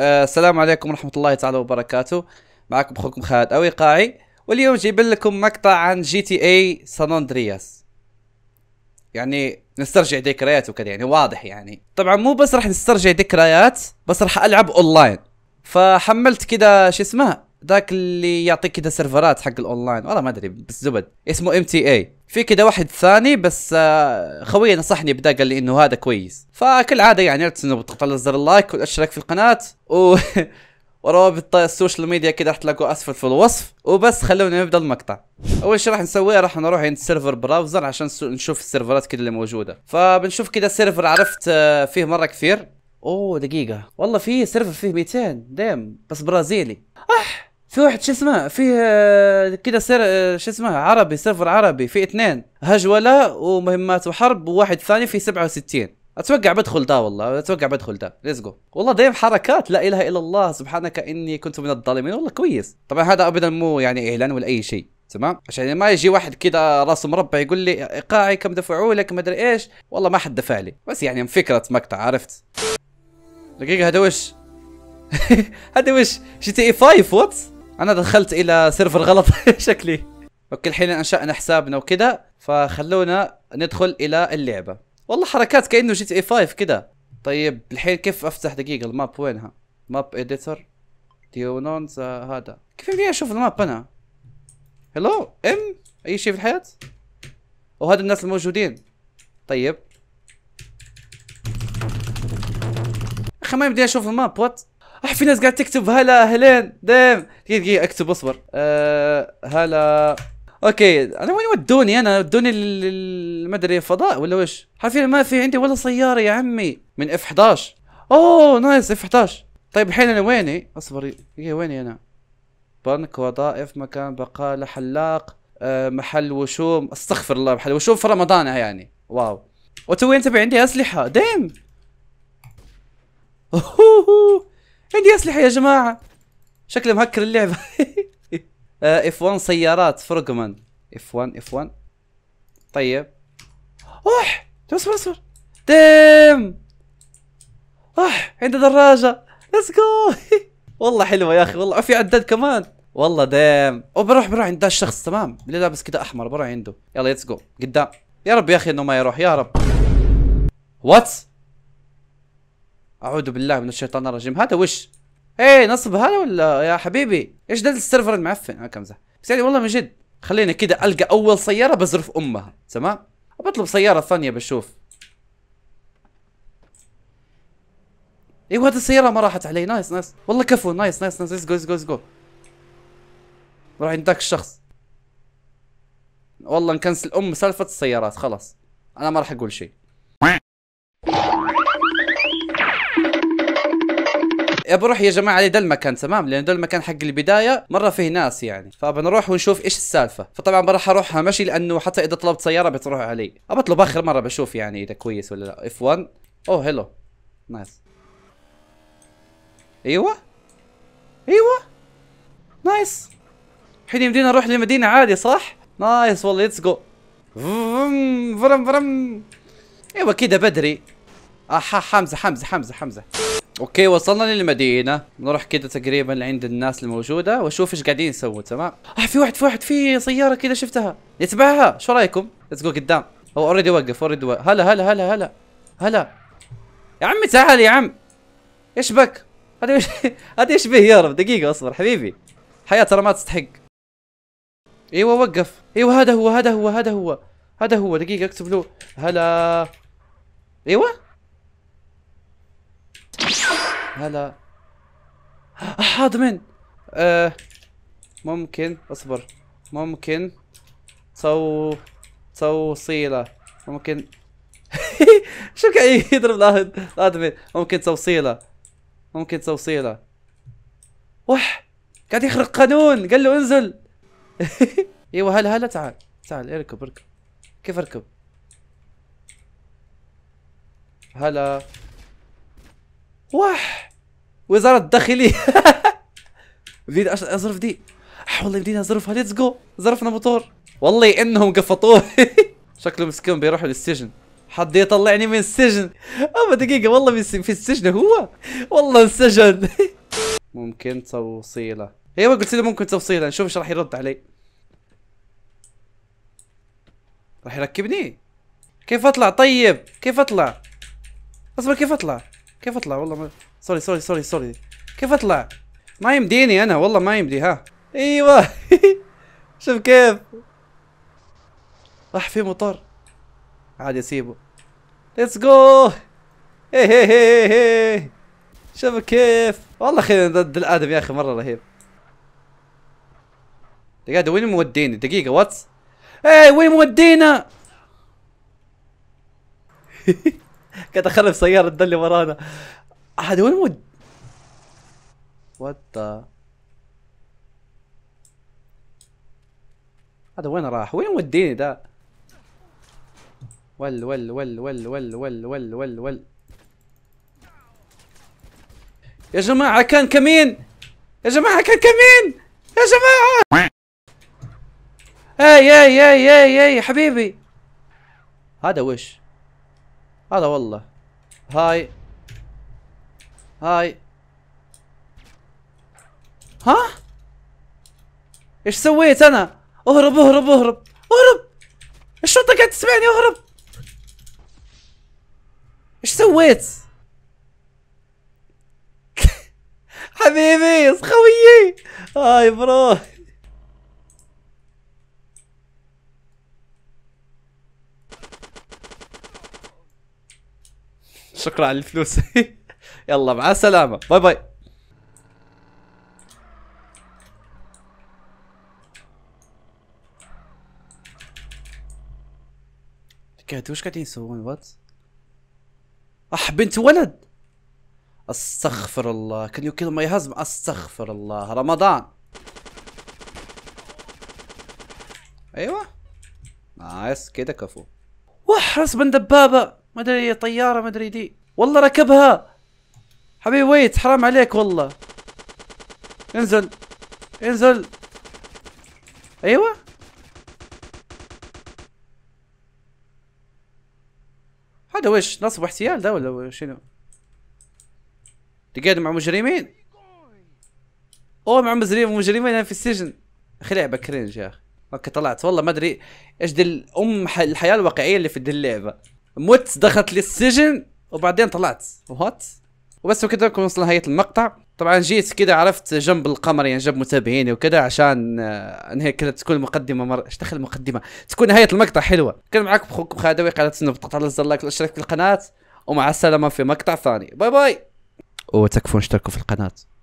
أه السلام عليكم ورحمة الله تعالى وبركاته معكم أخوكم خالد أو إيقاعي واليوم جايب لكم مقطع عن جي تي اي سان اندرياس يعني نسترجع ذكريات وكذا يعني واضح يعني طبعا مو بس راح نسترجع ذكريات بس راح العب اونلاين فحملت كذا شو اسمه ذاك اللي يعطيك كذا سيرفرات حق الاونلاين والله ما ادري بس زبد اسمه ام تي اي في كذا واحد ثاني بس آه، خويي نصحني بدا قال لي انه هذا كويس فكالعاده يعني عرفت انه بتضغط على زر اللايك واشترك في القناه و وروابط السوشيال ميديا كده راح تلاقوا اسفل في الوصف وبس خلونا نبدا المقطع اول شيء راح نسويه راح نروح عند سيرفر براوزر عشان نشوف السيرفرات كده اللي موجوده فبنشوف كده سيرفر عرفت آه، فيه مره كثير اوه دقيقه والله في سيرفر فيه 200 ديم بس برازيلي اح في واحد شو اسمه فيه آه، كذا سير آه، شو اسمه عربي سيرفر عربي في اثنين هجوله ومهمات وحرب وواحد ثاني في 67 اتوقع بدخل ده والله اتوقع بدخل ده ليتس جو والله دايم حركات لا اله الا الله سبحانك اني كنت من الظالمين والله كويس طبعا هذا ابدا مو يعني اعلان ولا اي شيء تمام عشان ما يجي واحد كذا راسه مربع يقول لي ايقاعي كم دفعوا لك ما ادري ايش والله ما حد دفع لي بس يعني فكره مقطع عرفت دقيقه هذا وش هذا وش جي تي اي 5 وات انا دخلت الى سيرفر غلط شكلي اوكي الحين انشأنا حسابنا وكذا فخلونا ندخل الى اللعبة والله حركات كأنه جيت اي 5 كذا طيب الحين كيف افتح دقيقة الماب وينها ماب ديو ديونونز آه، هذا كيف بدي اشوف الماب انا هلو ام اي شيء في الحياة وهذا الناس الموجودين طيب اخي ما بدي اشوف الماب وات اح في ناس قاعد تكتب هلا اهلين ديم دقيقه دقيقه اكتب اصبر أه هلا اوكي انا وين ودوني انا ودوني ما ادري فضاء ولا وش حرفيا ما في عندي ولا سياره يا عمي من اف 11 اوه نايس اف 11 طيب الحين انا ويني اصبر دقيقه ويني انا بنك وظائف مكان بقاله حلاق أه محل وشوم استغفر الله محل وشوم في رمضان يعني واو وتوين تبي عندي اسلحه ديم عندي اسلحه يا جماعه شكله مهكر اللعبه آه، اف 1 سيارات فرقمان اف 1 اف 1 طيب اوح اصبر اصبر ديم اوح عنده دراجه ليتس جو والله حلوه يا اخي والله في عداد كمان والله دام وبروح بروح عند ذا الشخص تمام اللي لابس كده احمر بروح عنده يلا ليتس جو قدام يا رب يا اخي انه ما يروح يا رب واتس اعوذ بالله من الشيطان الرجيم هذا وش ايه نصب هذا ولا يا حبيبي ايش ده السيرفر المعفن اه كمزه بس يعني والله من جد خليني كده القى اول سياره بزرف امها تمام بطلب سياره ثانيه بشوف ايوه هذه السياره ما راحت علي نايس نايس والله كفو نايس نايس نايس جو جو جو راح عند ذاك الشخص والله نكنسل ام سالفه السيارات خلاص انا ما راح اقول شيء بروح يا جماعه لده المكان تمام لان ده المكان حق البدايه مره فيه ناس يعني فبنروح ونشوف ايش السالفه فطبعا بروح اروحها مشي لانه حتى اذا طلبت سياره بتروح علي ابطلب اخر مره بشوف يعني اذا كويس ولا لا اف 1 اوه هلو نايس ايوه ايوه نايس الحين يمدينا نروح لمدينه عادي صح نايس والله ليتس جو فرم فرم فرم ايوه كده بدري احا آه، حمزه حمزه حمزه حمزه اوكي وصلنا للمدينه نروح كده تقريبا عند الناس الموجوده واشوف ايش قاعدين يسوون تمام اه في واحد في واحد في سياره كده شفتها نتبعها شو رايكم ليتس جو قدام هو اوريدي وقف اوريدي وقف هلا هلا هلا هلا هلا يا عمي تعال يا عم ايش بك هذا ايش هذا ايش به يا رب دقيقه اصبر حبيبي حياه ترى ما تستحق ايوه وقف ايوه هذا هو هذا هو هذا هو هذا هو دقيقه اكتب له هلا ايوه هلا حاضمن آه ممكن اصبر ممكن تصو توصيلة ممكن شو قاعد يضرب الادمن ممكن توصيلة ممكن توصيلة وح قاعد يخرق قانون قال له انزل ايوه هلا هلا تعال تعال اركب اركب كيف اركب هلا وح وزاره الداخليه بديت الظرف دي والله بدينا ظرفها ليتس جو ظرفنا موتور والله انهم قفطوه شكله مسكين بيروحوا للسجن حد يطلعني من السجن اما دقيقة والله في السجن هو والله انسجن ممكن توصيله ايوه قلت له ممكن توصيله نشوف ايش راح يرد علي راح يركبني كيف اطلع طيب كيف اطلع اصبر كيف اطلع كيف اطلع والله ما سوري سوري سوري سوري كيف اطلع ما يمديني انا والله ما يمدي ها ايوه شوف كيف راح في مطر عادي اسيبه ليتس جو هي هي هي هي شوف كيف والله خير ضد الادم يا اخي مره رهيب دقيقة وين موديني دقيقة واتس اي وين مودينا قاعد اخرب سيارة اللي ورانا هذا وين مود وات هذا وين راح وين موديني ذا ول ول ول ول ول ول ول ول ول يا جماعة كان كمين يا جماعة كان كمين يا جماعة اي اي اي اي اي حبيبي هذا وش هذا والله هاي هاي ها ايش سويت انا اهرب اهرب اهرب اهرب الشرطه قاعد تسمعني اهرب ايش سويت حبيبي خويي هاي برو شكرا على الفلوس يلا مع السلامه باي باي قاعد وش قاعدين يسوون وات؟ اح بنت ولد استغفر الله كان يو كيل ماي هازم استغفر الله رمضان ايوه نايس كده كفو وحرس من دبابه ما ادري طياره ما ادري دي والله ركبها حبيبي ويت حرام عليك والله انزل انزل ايوه هذا وش نصب احتيال ده ولا شنو تقعد مع مجرمين اوه مع مجرمين مجرمين انا في السجن اخي لعبه كرنج يا اخي اوكي طلعت والله ما ادري ايش دي ام الحياه الواقعيه اللي في دي اللعبه مت دخلت للسجن وبعدين طلعت وهات وبس وكذا نكون وصلنا نهايه المقطع طبعا جيت كذا عرفت جنب القمر يعني جنب متابعيني وكذا عشان آه، هي كذا تكون مقدمه مره ايش دخل المقدمه تكون نهايه المقطع حلوه كان معكم اخوكم خادوي قناه سنو بتقطع على زر اللايك والاشتراك في القناه ومع السلامه في مقطع ثاني باي باي وتكفون اشتركوا في القناه